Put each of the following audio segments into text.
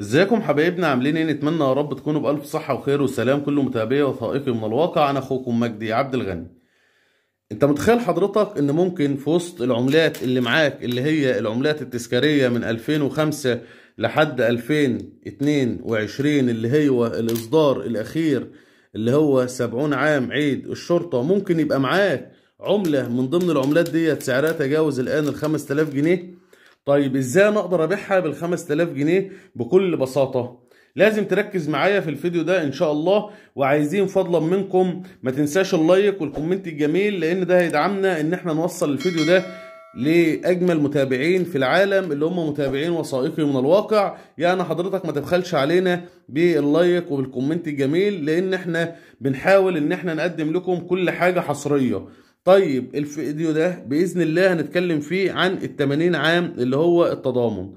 ازيكم حبايبنا عاملين ايه نتمنى يا رب تكونوا بالف صحه وخير وسلام كل متابعي وثائقي من الواقع انا اخوكم مجدي عبد الغني انت متخيل حضرتك ان ممكن في وسط العملات اللي معاك اللي هي العملات التذكاريه من 2005 لحد 2022 اللي هو الاصدار الاخير اللي هو 70 عام عيد الشرطه ممكن يبقى معاك عمله من ضمن العملات ديت سعرها تجاوز الان ال 5000 جنيه طيب ازاي انا اقدر ابيعها بال 5000 جنيه بكل بساطه لازم تركز معايا في الفيديو ده ان شاء الله وعايزين فضلا منكم ما تنساش اللايك والكومنت الجميل لان ده هيدعمنا ان احنا نوصل الفيديو ده لاجمل متابعين في العالم اللي هم متابعين وثائقي من الواقع يعني حضرتك ما تبخلش علينا باللايك وبالكومنت الجميل لان احنا بنحاول ان احنا نقدم لكم كل حاجه حصريه طيب الفيديو ده باذن الله هنتكلم فيه عن ال 80 عام اللي هو التضامن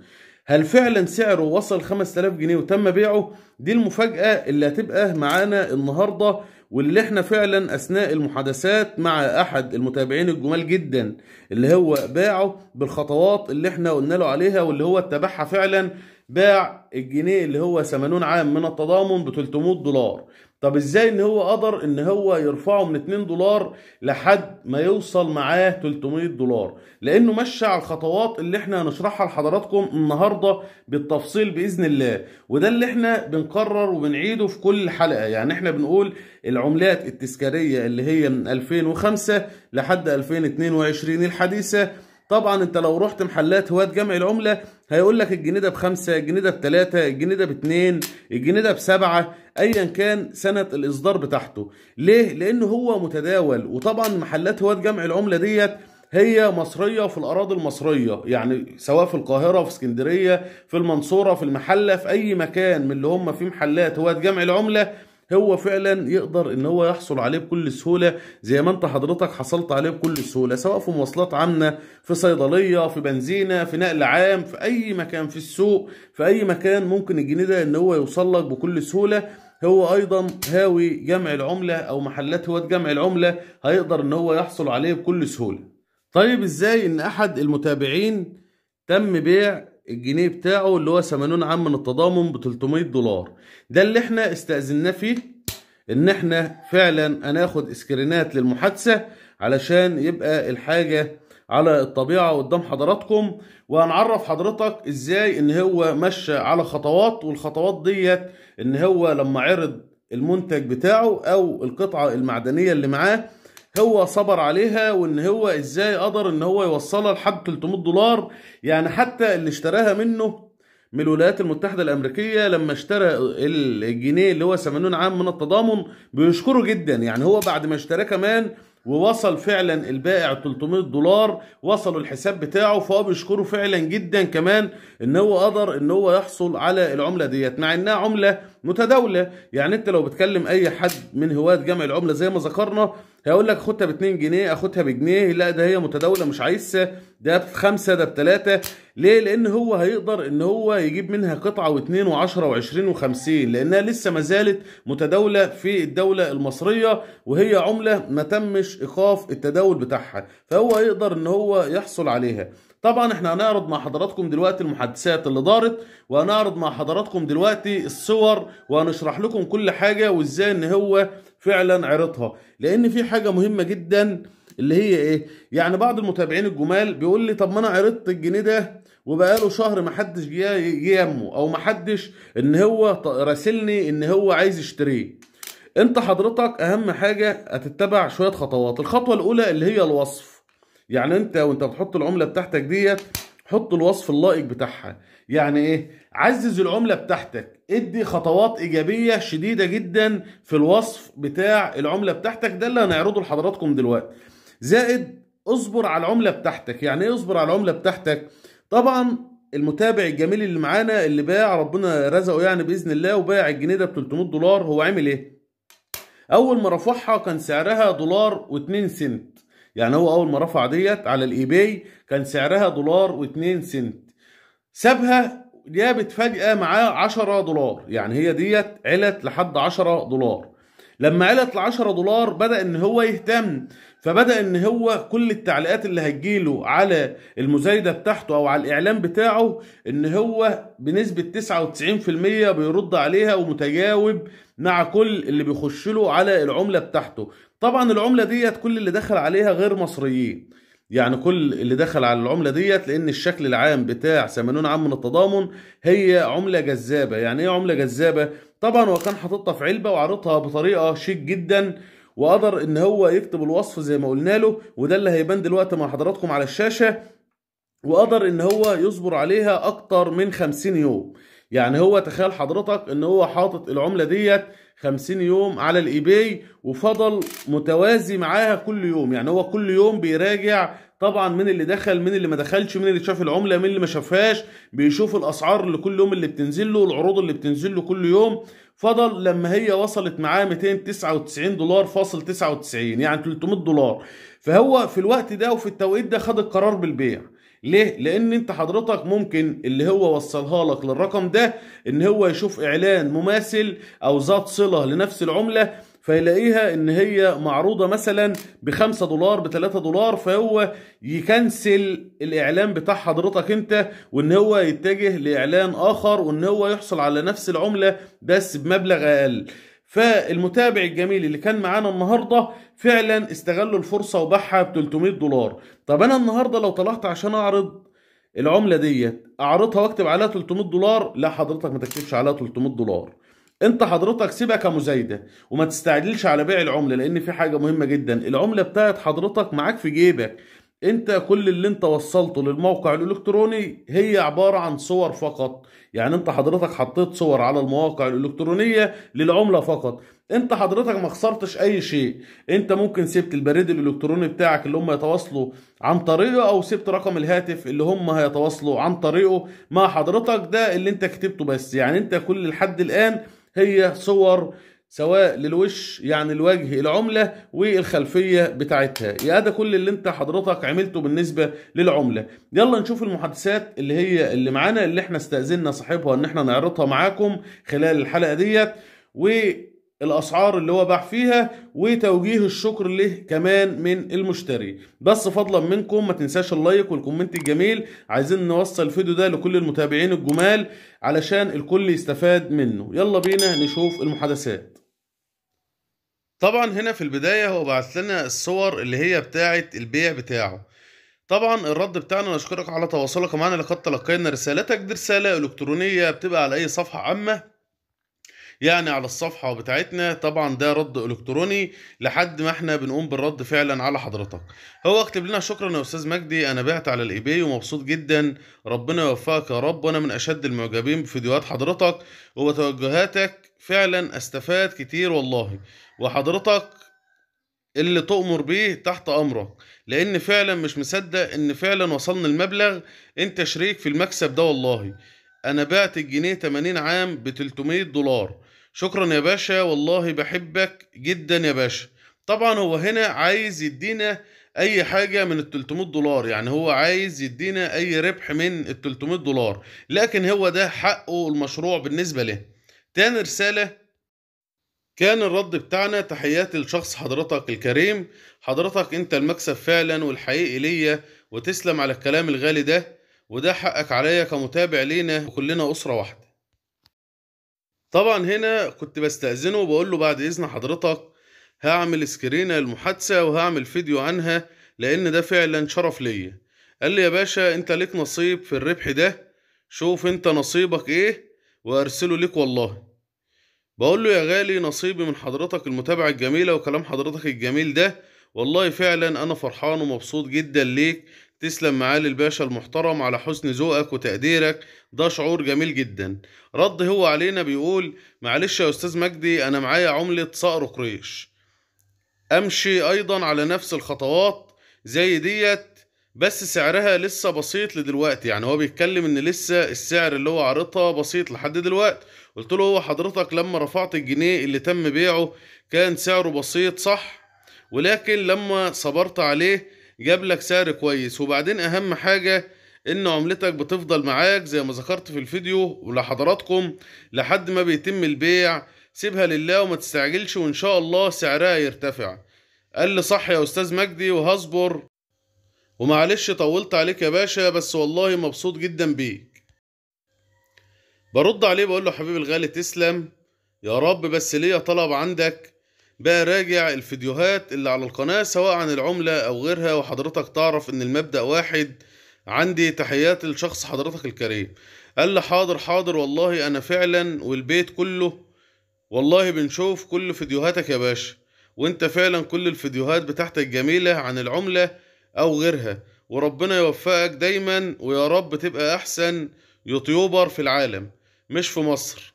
هل فعلا سعره وصل 5000 جنيه وتم بيعه دي المفاجاه اللي هتبقى معانا النهارده واللي احنا فعلا اثناء المحادثات مع احد المتابعين الجمال جدا اللي هو باعه بالخطوات اللي احنا قلنا له عليها واللي هو اتبعها فعلا باع الجنيه اللي هو 80 عام من التضامن ب 300 دولار طب ازاي ان هو قدر ان هو يرفعه من 2 دولار لحد ما يوصل معاه 300 دولار لانه مشى على الخطوات اللي احنا هنشرحها لحضراتكم النهارده بالتفصيل باذن الله وده اللي احنا بنقرر وبنعيده في كل حلقه يعني احنا بنقول العملات التذكاريه اللي هي من 2005 لحد 2022 الحديثه طبعا انت لو رحت محلات هواة جمع العملة هيقول لك الجنيه ده بخمسة الجنيه ده بتلاتة الجنيه ده باتنين الجنيه ده بسبعة ايا كان سنة الاصدار بتاعته ليه؟ لانه هو متداول وطبعا محلات هواة جمع العملة ديت هي مصرية في الأراضي المصرية يعني سواء في القاهرة في اسكندرية في المنصورة في المحلة في أي مكان من اللي هم فيه محلات هواة جمع العملة هو فعلا يقدر ان هو يحصل عليه بكل سهوله زي ما انت حضرتك حصلت عليه بكل سهوله سواء في مواصلات عامه في صيدليه في بنزينه في نقل عام في اي مكان في السوق في اي مكان ممكن الجنيه ده ان هو يوصل لك بكل سهوله هو ايضا هاوي جمع العمله او محلات هواه جمع العمله هيقدر ان هو يحصل عليه بكل سهوله طيب ازاي ان احد المتابعين تم بيع الجنيه بتاعه اللي هو 80 عام من التضامن ب 300 دولار ده اللي احنا استأذناه فيه ان احنا فعلا هناخد اسكرينات للمحادثة علشان يبقى الحاجة على الطبيعة قدام حضراتكم وهنعرف حضرتك ازاي ان هو مشى على خطوات والخطوات ديت ان هو لما عرض المنتج بتاعه او القطعة المعدنية اللي معاه هو صبر عليها وان هو ازاي قدر ان هو يوصلها لحد 300 دولار يعني حتى اللي اشتراها منه من الولايات المتحدة الأمريكية لما اشترى الجنيه اللي هو 80 عام من التضامن بيشكره جدا يعني هو بعد ما اشتراه كمان ووصل فعلا البائع 300 دولار وصلوا الحساب بتاعه فهو بيشكره فعلا جدا كمان ان هو قدر ان هو يحصل على العمله ديت مع انها عمله متداوله يعني انت لو بتكلم اي حد من هواه جمع العمله زي ما ذكرنا هيقول لك خدها ب 2 جنيه اخدها بجنيه لا ده هي متداوله مش عايز ده بخمسه ده بثلاثه ليه؟ لان هو هيقدر ان هو يجيب منها قطعه واثنين و20 و50 لانها لسه ما زالت متداوله في الدوله المصريه وهي عمله ما تمش ايقاف التداول بتاعها فهو هيقدر ان هو يحصل عليها. طبعا احنا هنعرض مع حضراتكم دلوقتي المحادثات اللي دارت وهنعرض مع حضراتكم دلوقتي الصور وهنشرح لكم كل حاجه وازاي ان هو فعلا عرضها لان في حاجه مهمه جدا اللي هي ايه يعني بعض المتابعين الجمال بيقول لي طب ما انا عرضت الجنيه ده وبقاله شهر ما حدش جه يمه او ما حدش ان هو راسلني ان هو عايز يشتريه انت حضرتك اهم حاجه هتتبع شويه خطوات الخطوه الاولى اللي هي الوصف يعني انت وانت بتحط العمله بتاعتك ديت حط الوصف اللائق بتاعها يعني ايه عزز العمله بتاعتك ادي خطوات ايجابيه شديده جدا في الوصف بتاع العمله بتاعتك ده اللي هنعرضه لحضراتكم دلوقتي زائد اصبر على العمله بتاعتك يعني ايه اصبر على العمله بتاعتك طبعا المتابع الجميل اللي معانا اللي باع ربنا رزقه يعني باذن الله وباع الجنيه ده ب 300 دولار هو عمل ايه اول ما رفعها كان سعرها دولار و2 سنت يعني هو اول ما رفع ديت على الاي باي كان سعرها دولار و2 سنت سابها جابت فجأة معاه 10 دولار يعني هي ديت علت لحد 10 دولار لما علت ل 10 دولار بدأ ان هو يهتم فبدأ ان هو كل التعليقات اللي هتجيله على المزايدة بتاعته او على الاعلان بتاعه ان هو بنسبة 99% بيرد عليها ومتجاوب مع كل اللي بيخش له على العملة بتاعته طبعا العملة ديت كل اللي دخل عليها غير مصريين يعني كل اللي دخل على العملة ديت لأن الشكل العام بتاع 80 عام من التضامن هي عملة جذابة يعني إيه عملة جذابة؟ طبعا هو كان حاططها في علبة وعرضها بطريقة شيك جدا وقدر إن هو يكتب الوصف زي ما قلنا له وده اللي هيبان دلوقتي مع حضراتكم على الشاشة وقدر إن هو يصبر عليها أكتر من 50 يوم يعني هو تخيل حضرتك إن هو حاطط العملة ديت 50 يوم على الايباي وفضل متوازي معاها كل يوم يعني هو كل يوم بيراجع طبعا مين اللي دخل مين اللي ما دخلش مين اللي شاف العمله مين اللي ما شافهاش بيشوف الاسعار اللي كل يوم اللي بتنزل له العروض اللي بتنزل له كل يوم فضل لما هي وصلت معاه 299 دولار فاصل 99 يعني 300 دولار فهو في الوقت ده وفي التوقيت ده خد القرار بالبيع ليه لان انت حضرتك ممكن اللي هو وصلها لك للرقم ده ان هو يشوف اعلان مماثل او ذات صله لنفس العمله فيلاقيها ان هي معروضه مثلا ب 5 دولار ب 3 دولار فهو يكنسل الاعلان بتاع حضرتك انت وان هو يتجه لاعلان اخر وان هو يحصل على نفس العمله بس بمبلغ اقل فالمتابع الجميل اللي كان معانا النهارده فعلا استغلوا الفرصه وباعها ب 300 دولار طب انا النهارده لو طلعت عشان اعرض العمله ديت اعرضها واكتب عليها 300 دولار لا حضرتك ما تكتبش عليها 300 دولار انت حضرتك سيبها كمزايده وما تستعجلش على بيع العمله لان في حاجه مهمه جدا العمله بتاعت حضرتك معاك في جيبك انت كل اللي انت وصلته للموقع الالكتروني هي عبارة عن صور فقط يعني انت حضرتك حطيت صور على المواقع الالكترونية للعملة فقط انت حضرتك ما خسرتش اي شيء انت ممكن سبت البريد الالكتروني بتاعك اللي هم يتواصلوا عن طريقه او سبت رقم الهاتف اللي هم هيتواصلوا عن طريقه مع حضرتك ده اللي انت كتبته بس يعني انت كل لحد الان هي صور سواء للوش يعني الوجه العملة والخلفية بتاعتها يا ده كل اللي انت حضرتك عملته بالنسبة للعملة يلا نشوف المحادثات اللي هي اللي معانا اللي احنا استأذنا صاحبها ان احنا نعرضها معاكم خلال الحلقة ديت والاسعار اللي هو باع فيها وتوجيه الشكر له كمان من المشتري بس فضلا منكم ما تنساش اللايك والكومنت الجميل عايزين نوصل الفيديو ده لكل المتابعين الجمال علشان الكل يستفاد منه يلا بينا نشوف المحادثات طبعًا هنا في البداية هو بعت لنا الصور اللي هي بتاعة البيع بتاعه. طبعًا الرد بتاعنا نشكرك على تواصلك معنا لقد تلقينا رسالتك دي رسالة إلكترونية بتبقى على أي صفحة عامة يعني على الصفحة بتاعتنا طبعا ده رد الكتروني لحد ما احنا بنقوم بالرد فعلا على حضرتك هو اكتب لنا شكرا يا استاذ مجدي انا بعت على الايباي ومبسوط جدا ربنا يوفقك يا رب وانا من اشد المعجبين بفيديوهات حضرتك وبتوجهاتك فعلا استفاد كتير والله وحضرتك اللي تؤمر بيه تحت امرك لان فعلا مش مصدق ان فعلا وصلنا المبلغ انت شريك في المكسب ده والله انا بعت الجنيه 80 عام ب 300 دولار شكرا يا باشا والله بحبك جدا يا باشا طبعا هو هنا عايز يدينا اي حاجه من ال 300 دولار يعني هو عايز يدينا اي ربح من ال 300 دولار لكن هو ده حقه المشروع بالنسبه له تاني رسالة كان الرد بتاعنا تحياتي لشخص حضرتك الكريم حضرتك انت المكسب فعلا والحقيقي ليا وتسلم على الكلام الغالي ده وده حقك عليا كمتابع لينا وكلنا أسرة واحدة طبعا هنا كنت بستأذنه وبقول له بعد إذن حضرتك هعمل سكرينة للمحادثة وهعمل فيديو عنها لأن ده فعلا شرف ليا قال لي يا باشا أنت ليك نصيب في الربح ده شوف أنت نصيبك إيه وأرسله لك والله بقول له يا غالي نصيبي من حضرتك المتابعة الجميلة وكلام حضرتك الجميل ده والله فعلا أنا فرحان ومبسوط جدا ليك تسلم معالي الباشا المحترم على حسن ذوقك وتقديرك ده شعور جميل جدا رد هو علينا بيقول معلش يا أستاذ مجدي أنا معايا عملة صقر قريش أمشي أيضا على نفس الخطوات زي ديت بس سعرها لسه بسيط لدلوقتي يعني هو بيتكلم ان لسه السعر اللي هو عارضها بسيط لحد دلوقتي قلت له هو حضرتك لما رفعت الجنيه اللي تم بيعه كان سعره بسيط صح ولكن لما صبرت عليه جاب لك سعر كويس وبعدين اهم حاجه ان عملتك بتفضل معاك زي ما ذكرت في الفيديو ولحضراتكم لحد ما بيتم البيع سيبها لله وما تستعجلش وان شاء الله سعرها يرتفع قال لي صح يا استاذ مجدي وهصبر ومعلش طولت عليك يا باشا بس والله مبسوط جدا بيك برد عليه بقول له حبيبي الغالي تسلم يا رب بس ليا طلب عندك بقى راجع الفيديوهات اللي على القناة سواء عن العملة أو غيرها وحضرتك تعرف إن المبدأ واحد عندي تحيات لشخص حضرتك الكريم قال لي حاضر حاضر والله أنا فعلا والبيت كله والله بنشوف كل فيديوهاتك يا باشا وانت فعلا كل الفيديوهات بتاعتك جميلة عن العملة او غيرها وربنا يوفقك دايما ويا رب تبقى احسن يوتيوبر في العالم مش في مصر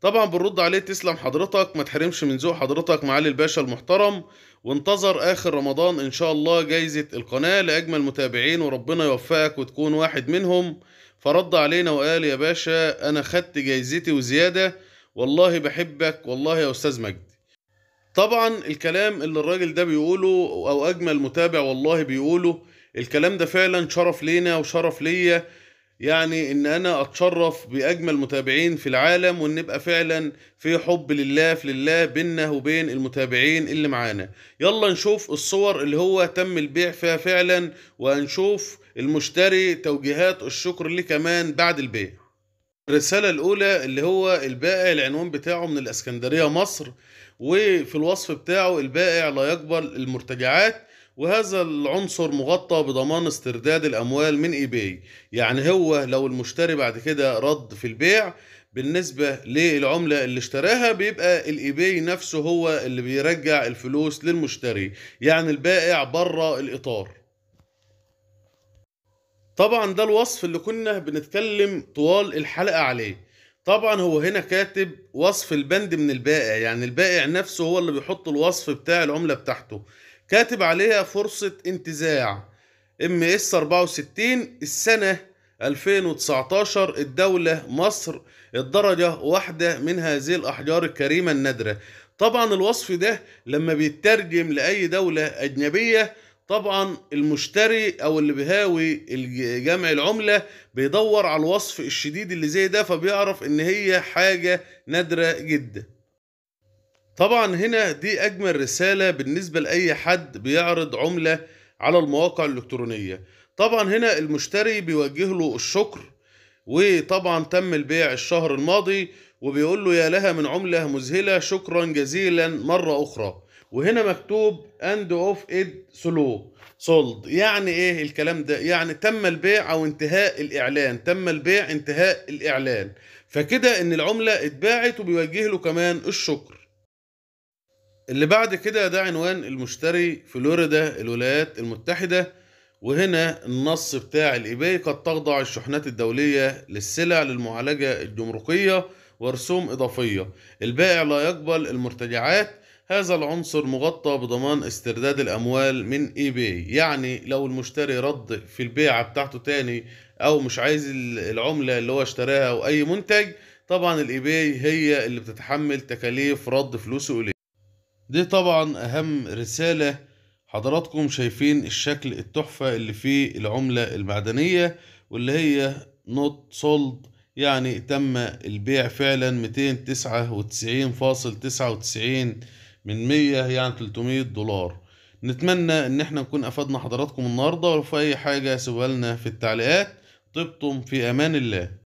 طبعا بنرد عليه تسلم حضرتك ما تحرمش من ذوق حضرتك معالي الباشا المحترم وانتظر اخر رمضان ان شاء الله جايزة القناة لاجمل متابعين وربنا يوفقك وتكون واحد منهم فرد علينا وقال يا باشا انا خدت جايزتي وزيادة والله بحبك والله يا استاذ مجد طبعا الكلام اللي الراجل ده بيقوله او اجمل متابع والله بيقوله الكلام ده فعلا شرف لينا وشرف ليا يعني ان انا اتشرف باجمل متابعين في العالم وان نبقى فعلا في حب لله في لله بيننا وبين المتابعين اللي معانا يلا نشوف الصور اللي هو تم البيع فيها فعلا وهنشوف المشتري توجيهات الشكر ليه كمان بعد البيع الرسالة الأولى اللي هو البائع العنوان بتاعه من الإسكندرية مصر وفي الوصف بتاعه البائع لا يقبل المرتجعات وهذا العنصر مغطى بضمان استرداد الأموال من إيباي يعني هو لو المشتري بعد كده رد في البيع بالنسبة للعملة اللي اشتراها بيبقى الإيباي نفسه هو اللي بيرجع الفلوس للمشتري يعني البائع بره الإطار طبعا ده الوصف اللي كنا بنتكلم طوال الحلقة عليه طبعا هو هنا كاتب وصف البند من البائع يعني البائع نفسه هو اللي بيحط الوصف بتاع العملة بتاعته كاتب عليها فرصة انتزاع ام اس 64 السنة 2019 الدولة مصر الدرجة واحدة من هذه الأحجار الكريمة النادرة طبعا الوصف ده لما بيترجم لأي دولة أجنبية طبعا المشتري او اللي بيهاوي جمع العمله بيدور على الوصف الشديد اللي زي ده فبيعرف ان هي حاجه نادره جدا طبعا هنا دي اجمل رساله بالنسبه لاي حد بيعرض عمله على المواقع الالكترونيه طبعا هنا المشتري بيوجه له الشكر وطبعا تم البيع الشهر الماضي وبيقول له يا لها من عمله مذهله شكرا جزيلا مره اخرى وهنا مكتوب اند اوف اد سلو سولد يعني ايه الكلام ده يعني تم البيع او انتهاء الاعلان تم البيع انتهاء الاعلان فكده ان العمله اتباعت وبيوجه له كمان الشكر اللي بعد كده ده عنوان المشتري فلوريدا الولايات المتحده وهنا النص بتاع الايباي قد تخضع الشحنات الدوليه للسلع للمعالجه الجمركيه ورسوم اضافيه البائع لا يقبل المرتجعات هذا العنصر مغطى بضمان استرداد الأموال من اي باي يعني لو المشتري رد في البيعة بتاعته تاني أو مش عايز العملة اللي هو اشتراها أو أي منتج طبعا الاي باي هي اللي بتتحمل تكاليف رد فلوسه إليه دي طبعا أهم رسالة حضراتكم شايفين الشكل التحفة اللي فيه العملة المعدنية واللي هي نوت سولد يعني تم البيع فعلا 299.99 من 100 يعني 300 دولار نتمنى ان احنا نكون افدنا حضراتكم النهارده ولو في اي حاجه سيبوها لنا في التعليقات طبتم في امان الله